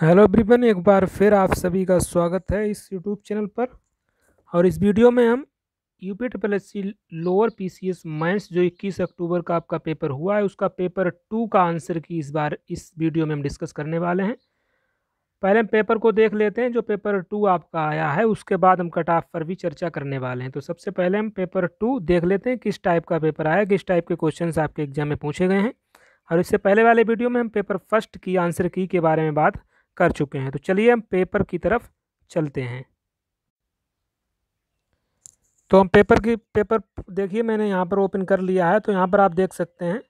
hello ब्रिबन एक बार फिर आप सभी का स्वागत है इस यूट्यूब चैनल पर और इस वीडियो में हम U P triple S C lower P C S mains जो इक्कीस अक्टूबर का आपका पेपर हुआ है उसका पेपर टू का आंसर की इस बार इस वीडियो में हम डिस्कस करने वाले हैं पहले हम पेपर को देख लेते हैं जो पेपर टू आपका आया है उसके बाद हम कट ऑफ पर भी चर्चा करने वाले हैं तो सबसे पहले हम पेपर टू देख लेते हैं किस टाइप का पेपर आया किस टाइप के क्वेश्चन आपके एग्जाम में पूछे गए हैं और इससे पहले वाले वीडियो में हम पेपर फर्स्ट की आंसर की के बारे में बात कर चुके हैं तो चलिए हम पेपर की तरफ चलते हैं तो हम पेपर की पेपर देखिए मैंने यहाँ पर ओपन कर लिया है तो यहाँ पर आप देख सकते हैं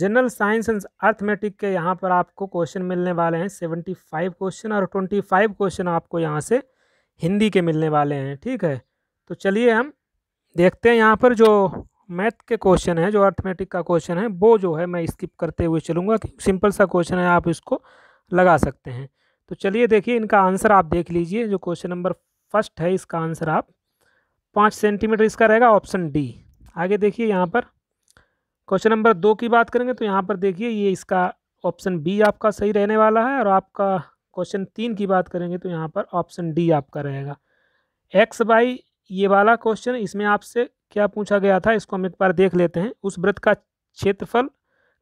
जनरल साइंस एंड अर्थमेटिक के यहाँ पर आपको क्वेश्चन मिलने वाले हैं सेवेंटी फाइव क्वेश्चन और ट्वेंटी फाइव क्वेश्चन आपको यहाँ से हिंदी के मिलने वाले हैं ठीक है तो चलिए हम देखते हैं यहाँ पर जो मैथ के क्वेश्चन है जो अर्थमेटिक का क्वेश्चन है वो जो है मैं स्किप करते हुए चलूँगा कि सिंपल सा क्वेश्चन है आप इसको लगा सकते हैं तो चलिए देखिए इनका आंसर आप देख लीजिए जो क्वेश्चन नंबर फर्स्ट है इसका आंसर आप पाँच सेंटीमीटर इसका रहेगा ऑप्शन डी आगे देखिए यहाँ पर क्वेश्चन नंबर दो की बात करेंगे तो यहाँ पर देखिए ये इसका ऑप्शन बी आपका सही रहने वाला है और आपका क्वेश्चन तीन की बात करेंगे तो यहाँ पर ऑप्शन डी आपका रहेगा एक्स बाई ये वाला क्वेश्चन इसमें आपसे क्या पूछा गया था इसको हम एक बार देख लेते हैं उस व्रत का क्षेत्रफल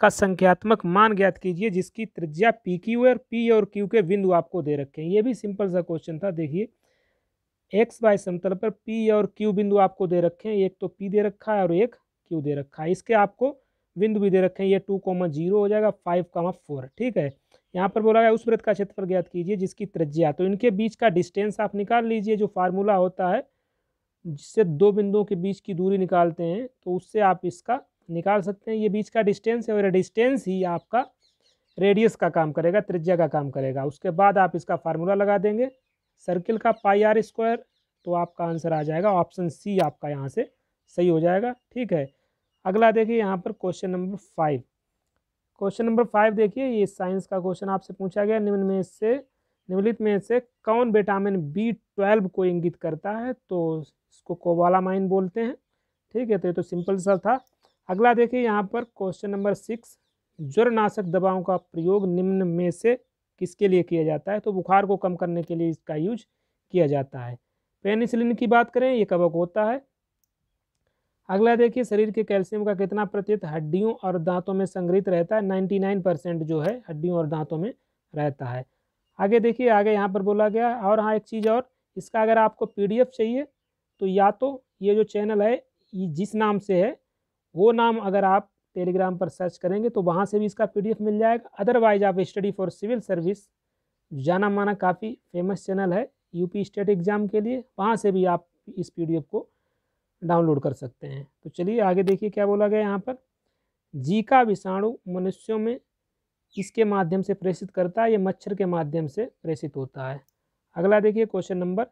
का संख्यात्मक मान ज्ञात कीजिए जिसकी त्रिज्या पी क्यू है और पी और क्यू के बिंदु आपको दे रखे हैं ये भी सिंपल सा क्वेश्चन था देखिए एक्स वाई समतल पर पी और क्यू बिंदु आपको दे रखे हैं एक तो पी दे रखा है और एक क्यू दे रखा है इसके आपको बिंदु भी दे रखे हैं ये टू कॉमा जीरो हो जाएगा फाइव कॉमा फोर ठीक है यहाँ पर बोला गया उस वृत्त का क्षेत्रफल ज्ञात कीजिए जिसकी त्रिज्या तो इनके बीच का डिस्टेंस आप निकाल लीजिए जो फार्मूला होता है जिससे दो बिंदुओं के बीच की दूरी निकालते हैं तो उससे आप इसका निकाल सकते हैं ये बीच का डिस्टेंस है और डिस्टेंस ही आपका रेडियस का काम करेगा त्रिज्या का काम करेगा उसके बाद आप इसका फार्मूला लगा देंगे सर्किल का पाई आर स्क्वायर तो आपका आंसर आ जाएगा ऑप्शन सी आपका यहाँ से सही हो जाएगा ठीक है अगला देखिए यहाँ पर question number five question number five देखिए ये साइंस का क्वेश्चन आपसे पूछा गया निम्न में से निम्नलिखित में से कौन विटामिन बी ट्वेल्व को इंगित करता है तो इसको कोवाला माइन बोलते हैं ठीक है तो ये तो सिंपल सा था अगला देखिए यहाँ पर क्वेश्चन नंबर सिक्स ज्वरनाशक दवाओं का प्रयोग निम्न में से किसके लिए किया जाता है तो बुखार को कम करने के लिए इसका यूज किया जाता है पेनिसिलिन की बात करें ये कवक होता है अगला देखिए शरीर के कैल्शियम का कितना प्रतिशत हड्डियों और दांतों में संग्रहित रहता है 99 परसेंट जो है हड्डियों और दांतों में रहता है आगे देखिए आगे यहाँ पर बोला गया और हाँ एक चीज़ और इसका अगर आपको पीडीएफ चाहिए तो या तो ये जो चैनल है जिस नाम से है वो नाम अगर आप टेलीग्राम पर सर्च करेंगे तो वहाँ से भी इसका पीडीएफ मिल जाएगा अदरवाइज आप स्टडी फॉर सिविल सर्विस जाना माना काफ़ी फेमस चैनल है यूपी स्टेट एग्ज़ाम के लिए वहाँ से भी आप इस पीडीएफ को डाउनलोड कर सकते हैं तो चलिए आगे देखिए क्या बोला गया यहाँ पर जीका विषाणु मनुष्यों में इसके माध्यम से प्रेषित करता है ये मच्छर के माध्यम से प्रेषित होता है अगला देखिए question number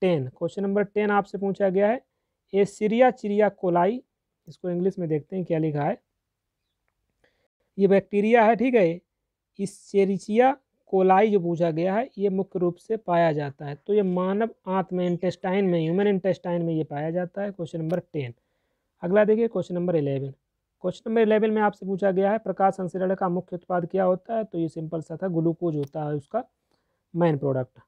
ten question number ten आपसे पूछा गया है सीरिया चिड़िया कोलाई इसको इंग्लिश में देखते हैं क्या लिखा है ये बैक्टीरिया है ठीक है इस चेरिचिया कोलाई जो पूछा गया है ये मुख्य रूप से पाया जाता है तो ये मानव आंत में इंटेस्टाइन में ह्यूमन इंटेस्टाइन में ये पाया जाता है क्वेश्चन नंबर टेन अगला देखिए question number eleven question number eleven में आपसे पूछा गया है प्रकाश संश्लेषण का मुख्य उत्पाद क्या होता है तो ये सिंपल सा था ग्लूकोज होता है उसका मेन प्रोडक्ट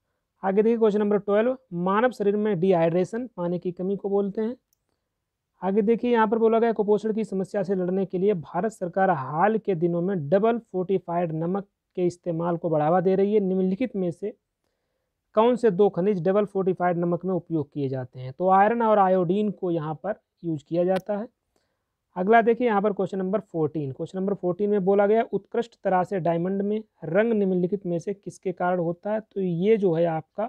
आगे देखिए क्वेश्चन नंबर ट्वेल्व मानव शरीर में डिहाइड्रेशन पानी की कमी को बोलते हैं आगे देखिए यहाँ पर बोला गया कुपोषण की समस्या से लड़ने के लिए भारत सरकार हाल के दिनों में डबल फोर्टिफाइड नमक के इस्तेमाल को बढ़ावा दे रही है निम्नलिखित में से कौन से दो खनिज डबल फोर्टिफाइड नमक में उपयोग किए जाते हैं तो आयरन और आयोडीन को यहाँ पर यूज किया जाता है अगला देखिए यहाँ पर question number fourteen question number fourteen में बोला गया उत्कृष्ट तरह से डायमंड में रंग निम्नलिखित में से किसके कारण होता है तो ये जो है आपका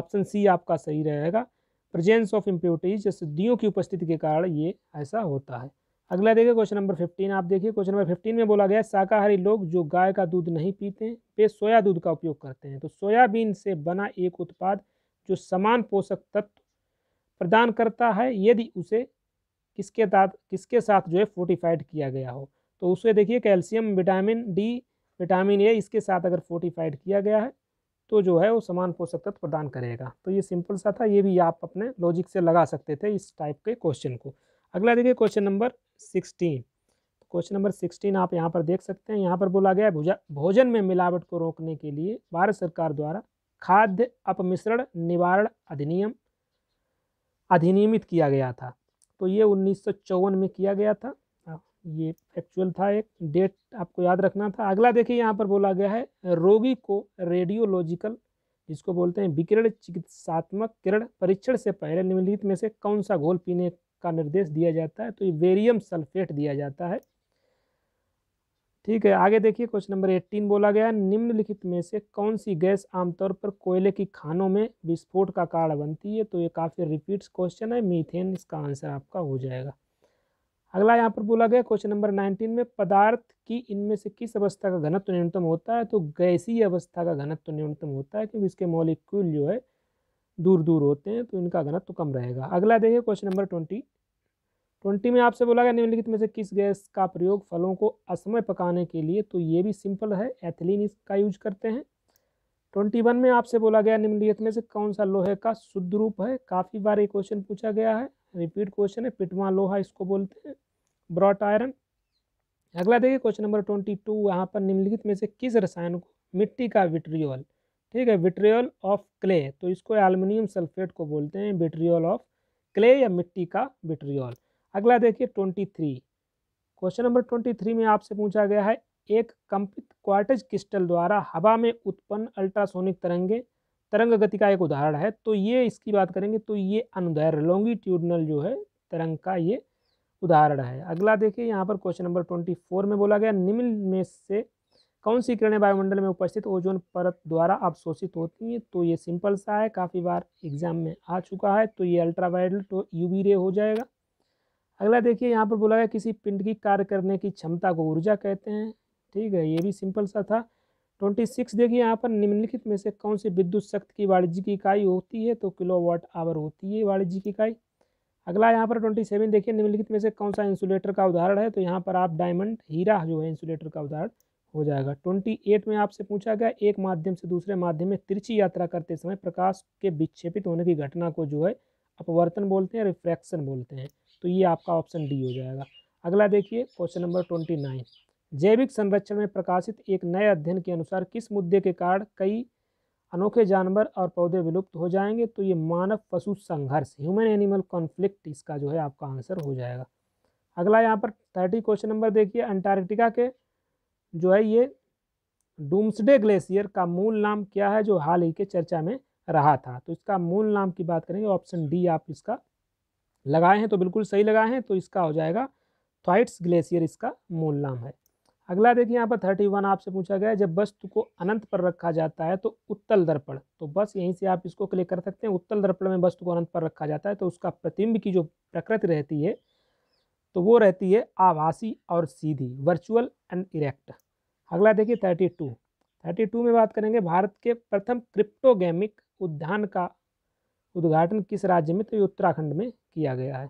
ऑप्शन सी आपका सही रहेगा प्रेजेंस ऑफ इम्प्योरिटीज सिद्धियों की उपस्थिति के कारण ये ऐसा होता है अगला देखिए क्वेश्चन नंबर फिफ्टीन आप देखिए क्वेश्चन नंबर फिफ्टीन में बोला गया शाकाहारी लोग जो गाय का दूध नहीं पीते वे सोया दूध का उपयोग करते हैं तो सोयाबीन से बना एक उत्पाद जो समान पोषक तत्व प्रदान करता है यदि उसे किसके साथ किसके साथ जो है फोर्टिफाइड किया गया हो तो उसे देखिए calcium vitamin D vitamin A इसके साथ अगर फोर्टिफाइड किया गया है तो जो है वो समान पोषक तत्व प्रदान करेगा तो ये सिंपल सा था ये भी आप अपने लॉजिक से लगा सकते थे इस टाइप के क्वेश्चन को अगला देखिए question number sixteen question number sixteen आप यहाँ पर देख सकते हैं यहाँ पर बोला गया है भोजन में मिलावट को रोकने के लिए भारत सरकार द्वारा खाद्य अपमिश्रण निवारण अधिनियम अधिनियमित किया गया था तो ये उन्नीस में किया गया था ये एक्चुअल था एक डेट आपको याद रखना था अगला देखिए यहाँ पर बोला गया है रोगी को रेडियोलॉजिकल जिसको बोलते हैं विकिरण चिकित्सात्मक किरण परीक्षण से पहले निम्नलिखित में से कौन सा घोल पीने का निर्देश दिया जाता है तो ये वेरियम सल्फेट दिया जाता है ठीक है आगे देखिए क्वेश्चन नंबर एट्टीन बोला गया निम्नलिखित में से कौन सी गैस आमतौर पर कोयले की खानों में विस्फोट का कारण बनती है तो ये काफ़ी रिपीट्स क्वेश्चन है मीथेन इसका आंसर आपका हो जाएगा अगला यहाँ पर बोला गया क्वेश्चन नंबर नाइनटीन में पदार्थ की इनमें से किस अवस्था का घनत्व न्यूनतम होता है तो गैसी अवस्था का घनत्व न्यूनतम होता है क्योंकि इसके मॉलिक्यूल जो है दूर दूर होते हैं तो इनका घनत्व तो कम रहेगा अगला देखिए क्वेश्चन नंबर ट्वेंटी ट्वेंटी में आपसे बोला गया निम्नलिखित में से किस गैस का प्रयोग फलों को असमय पकाने के लिए तो ये भी सिंपल है एथिलीन इसका यूज करते हैं ट्वेंटी वन में आपसे बोला गया निम्नलिखित में से कौन सा लोहे का शुद्ध रूप है काफ़ी बार ये क्वेश्चन पूछा गया है रिपीट क्वेश्चन है पिटवा लोहा इसको बोलते हैं ब्रॉट आयरन अगला देखिए क्वेश्चन नंबर ट्वेंटी टू यहाँ पर निम्नलिखित में से किस रसायन को मिट्टी का विट्रियोल ठीक है विट्रियोल ऑफ क्ले तो इसको एल्यूमिनियम सल्फेट को बोलते हैं विट्रियोल ऑफ क्ले या मिट्टी का विट्रियोल अगला देखिए twenty three question number twenty three में आपसे पूछा गया है एक कंपित क्वार्टज क्रिस्टल द्वारा हवा में उत्पन्न अल्ट्रासोनिक तरंगे तरंग गति का एक उदाहरण है तो ये इसकी बात करेंगे तो ये अनुदैर्य लॉन्गिट्यूडनल जो है तरंग का ये उदाहरण है अगला देखिए यहाँ पर क्वेश्चन नंबर ट्वेंटी फोर में बोला गया निम्न में से कौन सी किरणें वायुमंडल में उपस्थित ओजोन परत द्वारा अवशोषित होती हैं तो ये सिंपल सा है काफ़ी बार एग्जाम में आ चुका है तो ये अल्ट्रावायलेट यू यूवी रे हो जाएगा अगला देखिए यहाँ पर बोला गया किसी पिंड की कार्य करने की क्षमता को ऊर्जा कहते हैं ठीक है ये भी सिंपल सा था ट्वेंटी सिक्स देखिए यहाँ पर निम्नलिखित में से कौन सी विद्युत शक्ति की वाणिज्यिक इकाई होती है तो किलोवाट आवर होती है वाणिज्यिक इकाई अगला यहाँ पर ट्वेंटी सेवन देखिए निम्नलिखित में से कौन सा इंसुलेटर का उदाहरण है तो यहाँ पर आप डायमंड हीरा जो है इंसुलेटर का उदाहरण हो जाएगा ट्वेंटी एट में आपसे पूछा गया एक माध्यम से दूसरे माध्यम में तिरछी यात्रा करते समय प्रकाश के विक्षेपित होने की घटना को जो है अपवर्तन बोलते हैं रिफ्रैक्शन बोलते हैं तो ये आपका ऑप्शन डी हो जाएगा अगला देखिए क्वेश्चन नंबर ट्वेंटी नाइन जैविक संरक्षण में प्रकाशित एक नए अध्ययन के अनुसार किस मुद्दे के कारण कई अनोखे जानवर और पौधे विलुप्त हो जाएंगे तो ये मानव पशु संघर्ष ह्यूमन एनिमल कॉन्फ्लिक्ट इसका जो है आपका आंसर हो जाएगा अगला यहाँ पर थर्टी क्वेश्चन नंबर देखिए अंटार्कटिका के जो है ये डूम्सडे ग्लेशियर का मूल नाम क्या है जो हाल ही के चर्चा में रहा था तो इसका मूल नाम की बात करेंगे ऑप्शन डी आप इसका लगाए हैं तो बिल्कुल सही लगाए हैं तो इसका हो जाएगा थ्वाइट्स ग्लेशियर इसका मूल नाम है अगला देखिए यहाँ पर थर्टी वन आपसे पूछा गया है जब वस्तु को अनंत पर रखा जाता है तो उत्तल दर्पण तो बस यहीं से आप इसको क्लिक कर सकते हैं उत्तल दर्पण में वस्तु को अनंत पर रखा जाता है तो उसका प्रतिम्ब की जो प्रकृति रहती है तो वो रहती है आभासी और सीधी वर्चुअल एंड इरेक्ट अगला देखिए थर्टी टू थर्टी टू में बात करेंगे भारत के प्रथम क्रिप्टोगेमिक उद्यान का उद्घाटन किस राज्य में तो ये उत्तराखंड में किया गया है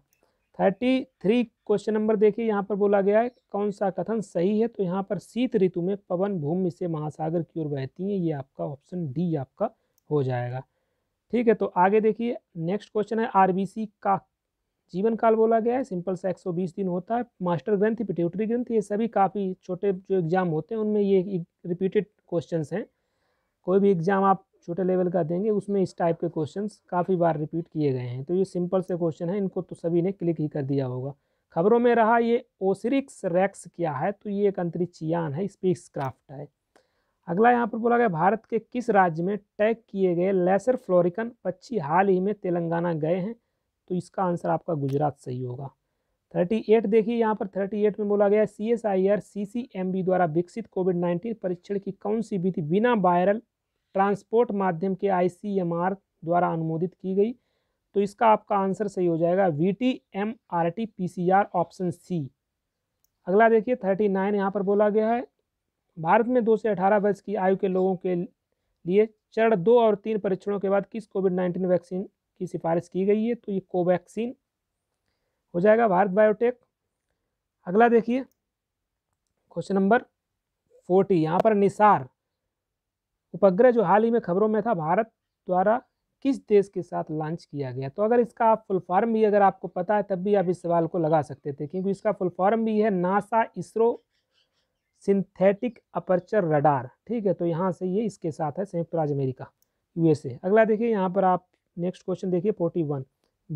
थर्टी थ्री क्वेश्चन नंबर देखिए यहाँ पर बोला गया है कौन सा कथन सही है तो यहाँ पर शीत ऋतु में पवन भूमि से महासागर की ओर बहती है ये आपका ऑप्शन डी आपका हो जाएगा ठीक है तो आगे देखिए नेक्स्ट क्वेश्चन है आरबीसी का जीवन काल बोला गया है सिंपल सा बीस दिन होता है मास्टर ग्रंथ पिट्यूटरी ग्रंथ ये सभी काफ़ी छोटे जो एग्ज़ाम होते हैं उनमें ये रिपीटेड क्वेश्चन हैं कोई भी एग्ज़ाम आप छोटे लेवल का देंगे उसमें इस टाइप के क्वेश्चन काफ़ी बार रिपीट किए गए हैं तो ये सिंपल से क्वेश्चन है इनको तो सभी ने क्लिक ही कर दिया होगा खबरों में रहा ये ओसरिक्स रैक्स क्या है तो ये एक अंतरिक्ष यान है स्पेस क्राफ्ट है अगला यहाँ पर बोला गया भारत के किस राज्य में टैग किए गए लेसर फ्लोरिकन पक्षी हाल ही में तेलंगाना गए हैं तो इसका आंसर आपका गुजरात सही होगा थर्टी एट देखिए यहाँ पर थर्टी एट में बोला गया C S I R C C M B द्वारा विकसित कोविड नाइन्टीन परीक्षण की कौन सी विधि बिना वायरल ट्रांसपोर्ट माध्यम के आई द्वारा अनुमोदित की गई तो इसका आपका आंसर सही हो जाएगा V T M R T P C R option C अगला देखिए थर्टी नाइन यहाँ पर बोला गया है भारत में दो से अठारह वर्ष की आयु के लोगों के लिए चरण दो और तीन परीक्षणों के बाद किस कोविड नाइन्टीन वैक्सीन की सिफारिश की गई है तो ये कोवैक्सीन हो जाएगा भारत बायोटेक अगला देखिए क्वेश्चन नंबर फोर्टी यहाँ पर निसार उपग्रह जो हाल ही में खबरों में था भारत द्वारा किस देश के साथ लॉन्च किया गया तो अगर इसका आप फुल फॉर्म भी अगर आपको पता है तब भी आप इस सवाल को लगा सकते थे क्योंकि इसका फुल फॉर्म भी है NASA ISRO synthetic aperture radar ठीक है तो यहाँ से ये इसके साथ है संयुक्त राज्य अमेरिका यूएसए अगला देखिए यहाँ पर आप नेक्स्ट क्वेश्चन देखिए फोर्टी वन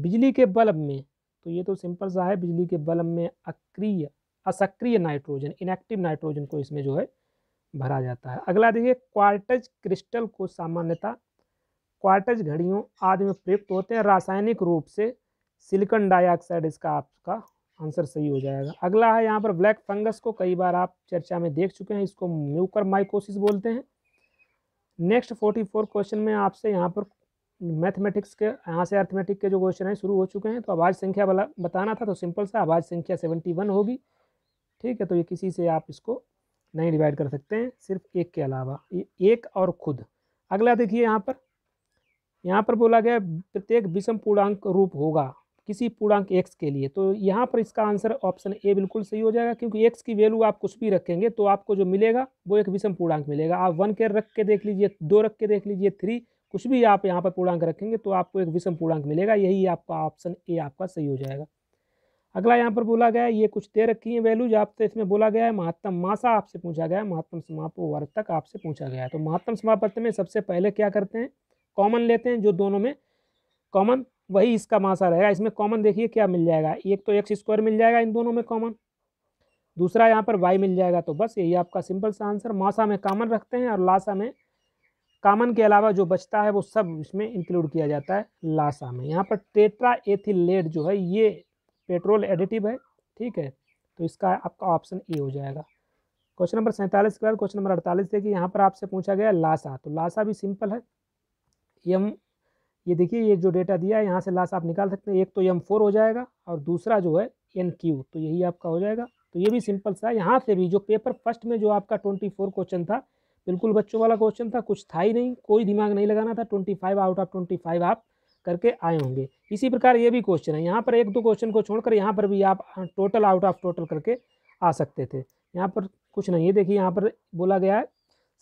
बिजली के बल्ब में तो ये तो सिंपल सा है बिजली के बल्ब में अक्रिय असक्रिय नाइट्रोजन इनएक्टिव नाइट्रोजन को इसमें जो है भरा जाता है अगला देखिए क्वार्टज क्रिस्टल को सामान्यतः क्वार्टज घड़ियों आदि में प्रयुक्त होते हैं रासायनिक रूप से सिलिकन डाइऑक्साइड इसका आपका आंसर सही हो जाएगा अगला है यहाँ पर ब्लैक फंगस को कई बार आप चर्चा में देख चुके हैं इसको म्यूकर माइकोसिस बोलते हैं नेक्स्ट फोर्टी फोर क्वेश्चन में आपसे यहाँ पर मैथमेटिक्स के यहाँ से अर्थमेटिक के जो क्वेश्चन हैं शुरू हो चुके हैं तो आवाज संख्या बताना था तो सिंपल सा आवाज संख्या सेवेंटी वन होगी ठीक है तो ये किसी से आप इसको नहीं डिवाइड कर सकते हैं सिर्फ एक के अलावा एक और खुद अगला देखिए यहाँ पर यहाँ पर बोला गया प्रत्येक विषम पूर्णांक रूप होगा किसी पूर्णांक एक्स के लिए तो यहाँ पर इसका आंसर ऑप्शन ए बिल्कुल सही हो जाएगा क्योंकि एक्स की वैल्यू आप कुछ भी रखेंगे तो आपको जो मिलेगा वो एक विषम पूर्णांक मिलेगा आप वन के रख के देख लीजिए दो रख के देख लीजिए थ्री कुछ भी आप यहाँ पर पूर्णांक रखेंगे तो आपको एक विषम पूर्णांक मिलेगा यही आपका ऑप्शन ए आपका सही हो जाएगा अगला यहाँ पर बोला गया है ये कुछ दे रखी है वैल्यूज आपसे इसमें बोला गया है महत्तम मासा आपसे पूछा गया है महत्तम समाप वर्ग तक आपसे पूछा गया है तो महत्तम समापत्ति में सबसे पहले क्या करते हैं कॉमन लेते हैं जो दोनों में कॉमन वही इसका मासा रहेगा इसमें कॉमन देखिए क्या मिल जाएगा एक तो एक्स स्क्वायर मिल जाएगा इन दोनों में कॉमन दूसरा यहाँ पर वाई मिल जाएगा तो बस यही आपका सिंपल सा आंसर मासा में कॉमन रखते हैं और लासा में कामन के अलावा जो बचता है वो सब इसमें इंक्लूड किया जाता है लासा में यहाँ पर टेट्रा एथिलेट जो है ये पेट्रोल एडिटिव है ठीक है तो इसका आपका ऑप्शन ए हो जाएगा क्वेश्चन नंबर सैंतालीस के बाद क्वेश्चन नंबर अड़तालीस देखिए यहाँ पर आपसे पूछा गया लासा तो लासा भी सिंपल है यम ये देखिए ये जो डेटा दिया है यहाँ से लासा आप निकाल सकते हैं एक तो यम फोर हो जाएगा और दूसरा जो है एन क्यू तो यही आपका हो जाएगा तो ये भी सिंपल सा यहाँ से भी जो पेपर फर्स्ट में जो आपका ट्वेंटी फोर क्वेश्चन था बिल्कुल बच्चों वाला क्वेश्चन था कुछ था ही नहीं कोई दिमाग नहीं लगाना था twenty five out of twenty five आप करके आए होंगे इसी प्रकार ये भी क्वेश्चन है यहाँ पर एक दो क्वेश्चन को छोड़कर यहाँ पर भी आप टोटल आउट ऑफ टोटल करके आ सकते थे यहाँ पर कुछ नहीं है देखिए यहाँ पर बोला गया है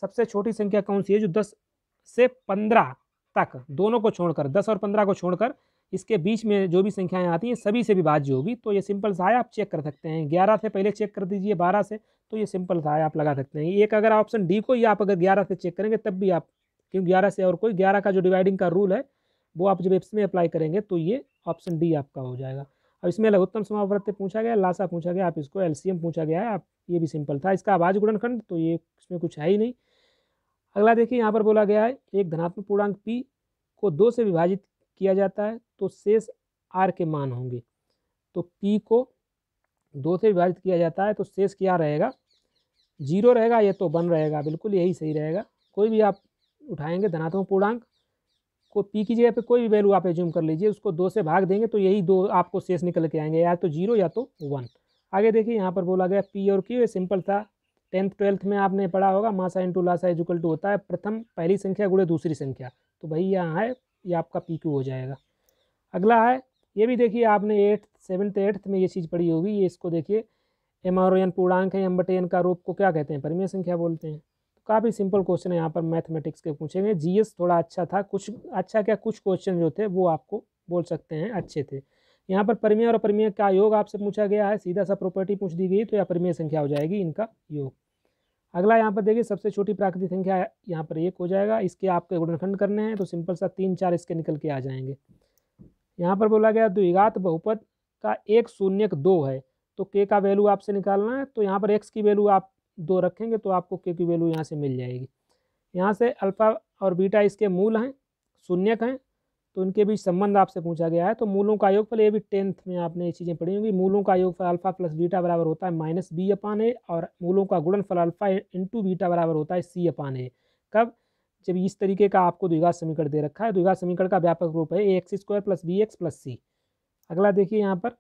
सबसे छोटी संख्या कौन सी है जो दस से पंद्रह तक दोनों को छोड़कर दस और पंद्रह को छोड़कर इसके बीच में जो भी संख्याएं आती हैं सभी से भी विभाज्य होगी तो ये सिंपल सा है आप चेक कर सकते हैं ग्यारह से पहले चेक कर दीजिए बारह से तो ये सिंपल सा है आप लगा सकते हैं एक अगर ऑप्शन डी को ही आप अगर ग्यारह से चेक करेंगे तब भी आप क्योंकि ग्यारह से और कोई ग्यारह का जो डिवाइडिंग का रूल है वो आप जब एप्स में अप्लाई करेंगे तो ये ऑप्शन डी आपका हो जाएगा अब इसमें लघुत्तम समावृत्य पूछा गया लासा पूछा गया आप इसको एलसीएम पूछा गया है आप ये भी सिंपल था इसका आवाज गुणनखंड तो ये इसमें कुछ है ही नहीं अगला देखिए यहाँ पर बोला गया है एक धनात्मक पूर्णांक पी को दो से विभाजित किया जाता है तो शेष आर के मान होंगे तो पी को दो से विभाजित किया जाता है तो शेष क्या रहेगा जीरो रहेगा ये तो वन रहेगा बिल्कुल यही सही रहेगा कोई भी आप उठाएंगे धनात्मक पूर्णांक को पी की जगह पे कोई भी वैल्यू आप एज्यूम कर लीजिए उसको दो से भाग देंगे तो यही दो आपको शेष निकल के आएंगे या तो जीरो या तो वन आगे देखिए यहाँ पर बोला गया पी और क्यू ये सिंपल था टेंथ ट्वेल्थ में आपने पढ़ा होगा मासा इंटू लासा एजुकल टू होता है प्रथम पहली संख्या गुड़े दूसरी संख्या तो भाई यहाँ है ये आपका पी क्यू हो जाएगा अगला है ये भी देखिए आपने एट्थ सेवन्थ एट्थ में ये चीज़ पढ़ी होगी ये इसको देखिए एम आर ओ एन पूर्णांक है एम बटे एन का रूप को क्या कहते हैं परिमेय संख्या बोलते हैं काफ़ी सिंपल क्वेश्चन है यहाँ पर मैथमेटिक्स के पूछेंगे जीएस थोड़ा अच्छा था कुछ अच्छा क्या कुछ क्वेश्चन जो थे वो आपको बोल सकते हैं अच्छे थे यहाँ पर परिमेय और परिमेय का योग आपसे पूछा गया है सीधा सा प्रॉपर्टी पूछ दी गई तो यह परिमेय संख्या हो जाएगी इनका योग अगला यहाँ पर देखिए सबसे छोटी प्राकृतिक संख्या यहाँ पर एक हो जाएगा इसके आपके गुणनखंड करने हैं तो सिंपल सा तीन चार इसके निकल के आ जाएंगे यहाँ पर बोला गया द्विघात बहुपद का एक शून्यक दो है तो के का वैल्यू आपसे निकालना है तो यहाँ पर एक्स की वैल्यू आप दो रखेंगे तो आपको के की वैल्यू यहाँ से मिल जाएगी यहाँ से अल्फ़ा और बीटा इसके मूल हैं शून्यक हैं तो उनके बीच संबंध आपसे पूछा गया है तो मूलों का योगफल ये भी टेंथ में आपने ये चीज़ें पढ़ी होंगी मूलों का योगफल अल्फ़ा प्लस बीटा बराबर होता है माइनस बी अपान ए और मूलों का गुणनफल अल्फ़ा इंटू बीटा बराबर होता है सी अपान ए कब जब इस तरीके का आपको द्विघात समीकरण दे रखा है द्विघात समीकरण का व्यापक रूप है A X square plus B X plus C अगला देखिए यहाँ पर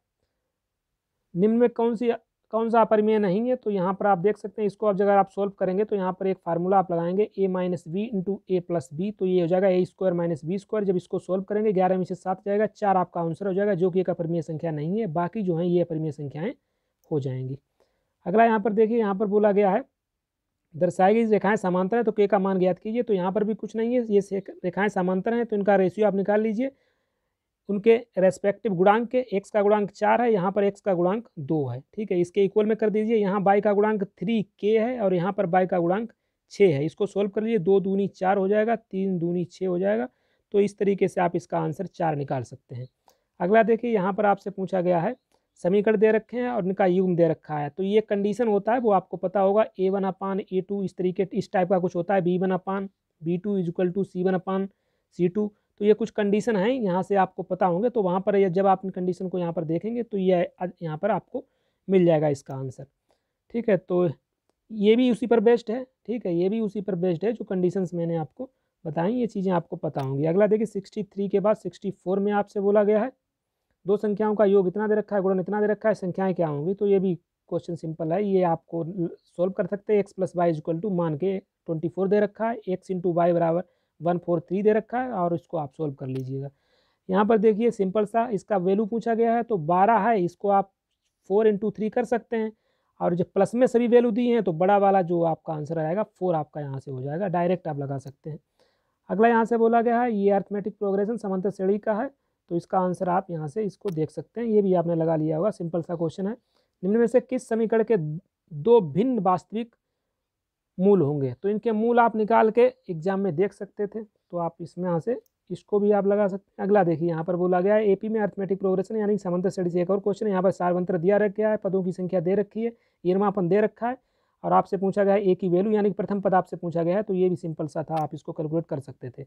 निम्न में कौन सी कौन सा अपर नहीं है तो यहाँ पर आप देख सकते हैं इसको अब अगर आप सोल्व करेंगे तो यहाँ पर एक फार्मूला आप लगाएंगे A minus B into A plus B तो ये हो जाएगा A square minus B square जब इसको सोल्व करेंगे ग्यारह में से सात जाएगा चार आपका आंसर हो जाएगा जो कि एक अपरिमेय संख्या नहीं है बाकी जो है ये अपरिमेय संख्याएँ हो जाएंगी अगला यहाँ पर देखिए यहाँ पर बोला गया है दर्शाई गई रेखाएँ समांतर है तो के का मान ज्ञात कीजिए तो यहाँ पर भी कुछ नहीं है ये रेखाएँ समांतर हैं तो इनका रेशियो आप निकाल लीजिए उनके रेस्पेक्टिव गुणांक के एक्स का गुणांक चार है यहाँ पर एक्स का गुणांक दो है ठीक है इसके इक्वल में कर दीजिए यहाँ बाई का गुणांक थ्री के है और यहाँ पर बाई का गुणांक छः है इसको सोल्व कर लीजिए दो दूनी चार हो जाएगा तीन दूनी छः हो जाएगा तो इस तरीके से आप इसका आंसर चार निकाल सकते हैं अगला देखिए यहाँ पर आपसे पूछा गया है समीकरण दे रखे हैं और इनका युग्म दे रखा है तो ये कंडीशन होता है वो आपको पता होगा ए वन अपान ए टू इस तरीके इस टाइप का कुछ होता है B one upon B two is equal to C one upon C two तो ये कुछ कंडीशन हैं यहाँ से आपको पता होंगे तो वहाँ पर जब आप इन कंडीशन को यहाँ पर देखेंगे तो ये यहाँ पर आपको मिल जाएगा इसका आंसर ठीक है तो ये भी उसी पर बेस्ट है ठीक है ये भी उसी पर बेस्ट है जो कंडीशंस मैंने आपको बताई ये चीज़ें आपको पता होंगी अगला देखिए सिक्सटी थ्री के बाद सिक्सटी फोर में आपसे बोला गया है दो संख्याओं का योग इतना दे रखा है गुणन इतना दे रखा है संख्याएं क्या होंगी तो ये भी क्वेश्चन सिंपल है ये आपको सॉल्व कर सकते हैं X plus Y equal to मान के ट्वेंटी फोर दे रखा है एक्स इंटू वाई बराबर वन फोर थ्री दे रखा है और इसको आप सोल्व कर लीजिएगा यहाँ पर देखिए सिंपल सा इसका वैल्यू पूछा गया है तो बारह है इसको आप फोर इंटू थ्री कर सकते हैं और जब प्लस में सभी वैल्यू दी हैं तो बड़ा वाला जो आपका आंसर आएगा फोर आपका यहाँ से हो जाएगा डायरेक्ट आप लगा सकते हैं अगला यहाँ से बोला गया है ये अर्थमेटिक प्रोग्रेशन समंत श्रेणी का है तो इसका आंसर आप यहाँ से इसको देख सकते हैं ये भी आपने लगा लिया होगा सिंपल सा क्वेश्चन है निम्न में से किस समीकरण के दो भिन्न वास्तविक मूल होंगे तो इनके मूल आप निकाल के एग्जाम में देख सकते थे तो आप इसमें यहाँ से इसको भी आप लगा सकते हैं अगला देखिए यहाँ पर बोला गया है एपी में अर्थमेटिक प्रोग्रेशन यानी स्टडी से एक और क्वेश्चन यहाँ पर सारवंत्र दिया रख गया है पदों की संख्या दे रखी है ईरमापन दे रखा है और आपसे पूछा गया है ए की वैल्यू यानी प्रथम पद आपसे पूछा गया है तो ये भी सिंपल सा था आप इसको कैलकुलेट कर सकते थे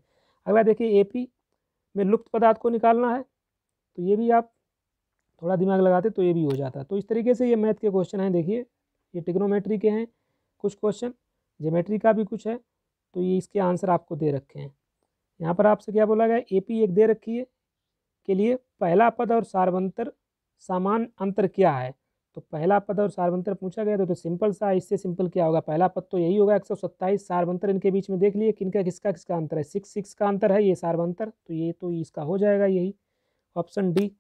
अगला देखिए ए में लुप्त पदार्थ को निकालना है तो ये भी आप थोड़ा दिमाग लगाते तो ये भी हो जाता तो इस तरीके से ये मैथ के क्वेश्चन हैं देखिए ये टिग्नोमेट्री के हैं कुछ क्वेश्चन जोमेट्री का भी कुछ है तो ये इसके आंसर आपको दे रखे हैं यहाँ पर आपसे क्या बोला गया ए पी एक दे रखी है के लिए पहला पद और सार्वंतर सामान अंतर क्या है तो पहला पद और सार्वंतर पूछा गया तो, तो सिंपल सा इससे सिंपल क्या होगा पहला पद तो यही होगा एक सौ सत्ताईस सार्वंतर इनके बीच में देख लिए किनका किसका किसका अंतर है सिक्स सिक्स का अंतर है ये सार्वंतर तो ये तो इसका हो जाएगा यही ऑप्शन डी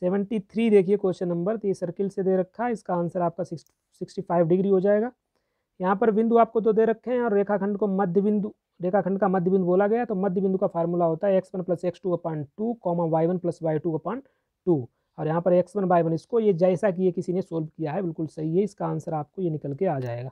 सेवेंटी थ्री देखिए क्वेश्चन नंबर तो ये सर्किल से दे रखा है इसका आंसर आपका सिक्स सिक्सटी फाइव डिग्री हो जाएगा यहाँ पर बिंदु आपको दो दे रखे हैं और रेखाखंड को मध्य बिंदु रेखाखंड का मध्य बिंदु बोला गया तो मध्य बिंदु का फार्मूला होता है X one plus X two upon two comma Y one plus Y two upon two और यहाँ पर एक्स वन वाई वन इसको ये जैसा कि ये किसी ने सोल्व किया है बिल्कुल सही है इसका आंसर आपको ये निकल के आ जाएगा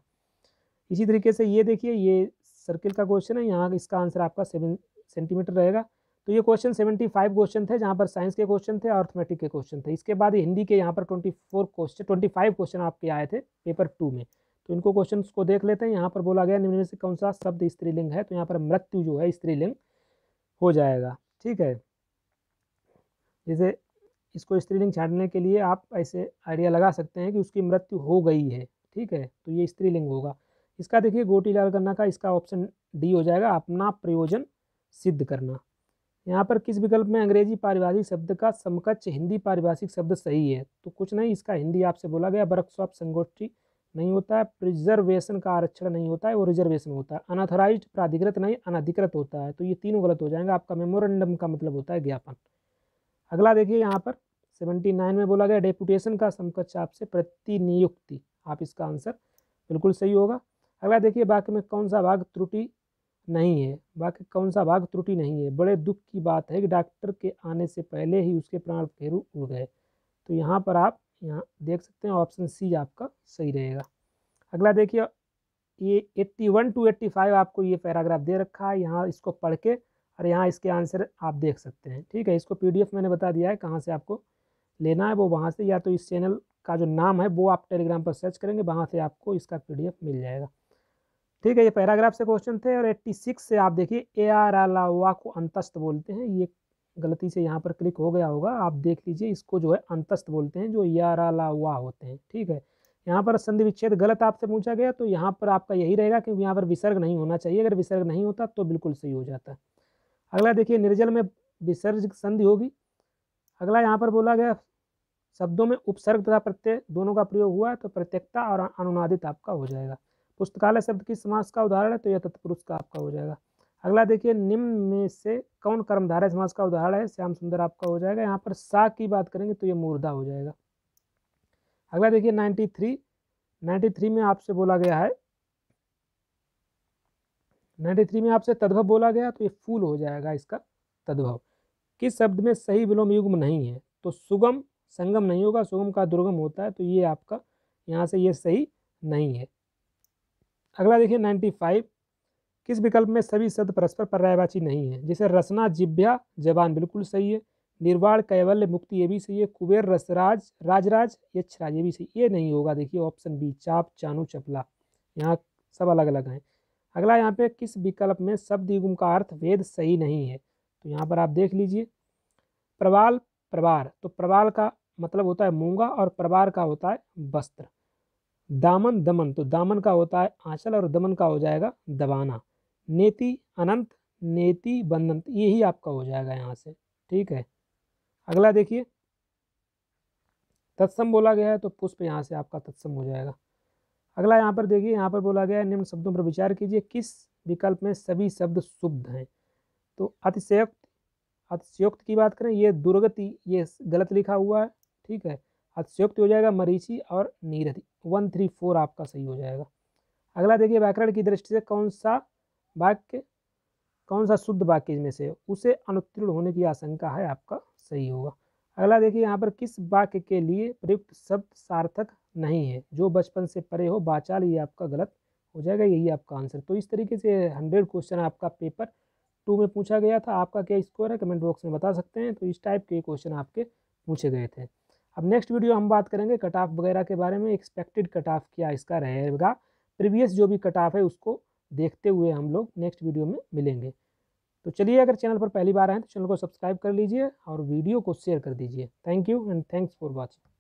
इसी तरीके से ये देखिए ये सर्किल का क्वेश्चन है यहाँ इसका आंसर आपका सेवन सेंटीमीटर रहेगा तो ये क्वेश्चन सेवेंटी फाइव क्वेश्चन थे जहाँ पर साइंस के क्वेश्चन थे और अर्थमेटिक के क्वेश्चन थे इसके बाद हिंदी के यहाँ पर twenty four question twenty five question आपके आए थे पेपर टू में तो इनको क्वेश्चन को देख लेते हैं यहाँ पर बोला गया निम्न में से कौन सा शब्द स्त्रीलिंग है तो यहाँ पर मृत्यु जो है स्त्रीलिंग हो जाएगा ठीक है जैसे इसको स्त्रीलिंग छाड़ने के लिए आप ऐसे आइडिया लगा सकते हैं कि उसकी मृत्यु हो गई है ठीक है तो ये स्त्रीलिंग होगा इसका देखिए लाल करना का इसका ऑप्शन डी हो जाएगा अपना प्रयोजन सिद्ध करना यहाँ पर किस विकल्प में अंग्रेजी पारिभाषिक शब्द का समकक्ष हिंदी पारिभाषिक शब्द सही है तो कुछ नहीं इसका हिंदी आपसे बोला गया वर्कशॉप संगोष्ठी नहीं होता है प्रिजर्वेशन का आरक्षण नहीं होता है वो रिजर्वेशन होता है अनथोराइज प्राधिकृत नहीं अनाधिकृत होता है तो ये तीनों गलत हो जाएंगे आपका मेमोरेंडम का मतलब होता है ज्ञापन अगला देखिए यहाँ पर सेवेंटी नाइन में बोला गया डेपुटेशन का समकक्ष आपसे प्रतिनियुक्ति आप इसका आंसर बिल्कुल सही होगा अगला देखिए वाक्य में कौन सा भाग त्रुटि नहीं है वाक्य कौन सा भाग त्रुटि नहीं है बड़े दुख की बात है कि डॉक्टर के आने से पहले ही उसके प्राण फेरू उड़ गए तो यहाँ पर आप यहाँ देख सकते हैं ऑप्शन सी आपका सही रहेगा अगला देखिए ये eighty one two eighty five आपको ये पैराग्राफ दे रखा है यहाँ इसको पढ़ के और यहाँ इसके आंसर आप देख सकते हैं ठीक है इसको पीडीएफ मैंने बता दिया है कहाँ से आपको लेना है वो वहाँ से या तो इस चैनल का जो नाम है वो आप टेलीग्राम पर सर्च करेंगे वहाँ से आपको इसका पी मिल जाएगा ठीक है ये पैराग्राफ से क्वेश्चन थे और 86 से आप देखिए ए आर अलावा को अंतस्त बोलते हैं ये गलती से यहाँ पर क्लिक हो गया होगा आप देख लीजिए इसको जो है अंतस्थ बोलते हैं जो यारा ला वाह होते हैं ठीक है यहाँ पर संधि विच्छेद गलत आपसे पूछा गया तो यहाँ पर आपका यही रहेगा क्योंकि यहाँ पर विसर्ग नहीं होना चाहिए अगर विसर्ग नहीं होता तो बिल्कुल सही हो जाता अगला देखिए निर्जल में विसर्ज संधि होगी अगला यहाँ पर बोला गया शब्दों में उपसर्ग तथा प्रत्यय दोनों का प्रयोग हुआ है तो प्रत्यक्षता और अनुनादित आपका हो जाएगा पुस्तकालय शब्द किस समास का उदाहरण है तो यह तत्पुरुष का आपका हो जाएगा अगला देखिए निम्न में से कौन कर्मधारय समाज का उदाहरण है श्याम सुंदर आपका हो जाएगा यहाँ पर सा की बात करेंगे तो ये मुर्दा हो जाएगा अगला देखिए 93 93 में आपसे बोला गया है 93 में आपसे तद्भव बोला गया तो ये फूल हो जाएगा इसका तद्भव किस शब्द में सही विलोम युग्म नहीं है तो सुगम संगम नहीं होगा सुगम का दुर्गम होता है तो ये आपका यहाँ से ये सही नहीं है अगला देखिए फाइव किस विकल्प में सभी शब्द परस्पर पर्यायवाची नहीं है जैसे रसना जिभ्या जवान बिल्कुल सही है निर्वाण कैवल्य मुक्ति ये भी सही है कुबेर रसराज राजराज यक्षराज ये भी सही ये नहीं होगा देखिए ऑप्शन बी चाप चानू चपला यहाँ सब अलग अलग हैं अगला यहाँ पे किस विकल्प में शब्द युगम का अर्थ वेद सही नहीं है तो यहाँ पर आप देख लीजिए प्रवाल प्रवार तो प्रवाल का मतलब होता है मूंगा और प्रवार का होता है वस्त्र दामन दमन तो दामन का होता है आंचल और दमन का हो जाएगा दबाना नेति अनंत नेति बंदंत यही आपका हो जाएगा यहाँ से ठीक है अगला देखिए तत्सम बोला गया है तो पुष्प यहाँ से आपका तत्सम हो जाएगा अगला यहाँ पर देखिए यहाँ पर बोला गया है निम्न शब्दों पर विचार कीजिए किस विकल्प में सभी शब्द शुद्ध हैं तो अतिशयोक्त अतिशयुक्त की बात करें ये दुर्गति ये गलत लिखा हुआ है ठीक है अतिशयुक्त हो जाएगा मरीची और नीरति वन थ्री फोर आपका सही हो जाएगा अगला देखिए व्याकरण की दृष्टि से कौन सा वाक्य कौन सा शुद्ध वाक्य में से उसे अनुत्तीर्ण होने की आशंका है आपका सही होगा अगला देखिए यहाँ पर किस वाक्य के लिए प्रयुक्त शब्द सार्थक नहीं है जो बचपन से परे हो बाचाल ये आपका गलत हो जाएगा यही आपका आंसर तो इस तरीके से हंड्रेड क्वेश्चन आपका पेपर टू में पूछा गया था आपका क्या स्कोर है कमेंट बॉक्स में बता सकते हैं तो इस टाइप के क्वेश्चन आपके पूछे गए थे अब नेक्स्ट वीडियो हम बात करेंगे कट ऑफ वगैरह के बारे में एक्सपेक्टेड कट ऑफ क्या इसका रहेगा प्रीवियस जो भी कट ऑफ है उसको देखते हुए हम लोग नेक्स्ट वीडियो में मिलेंगे तो चलिए अगर चैनल पर पहली बार आए तो चैनल को सब्सक्राइब कर लीजिए और वीडियो को शेयर कर दीजिए thank you and thanks for watching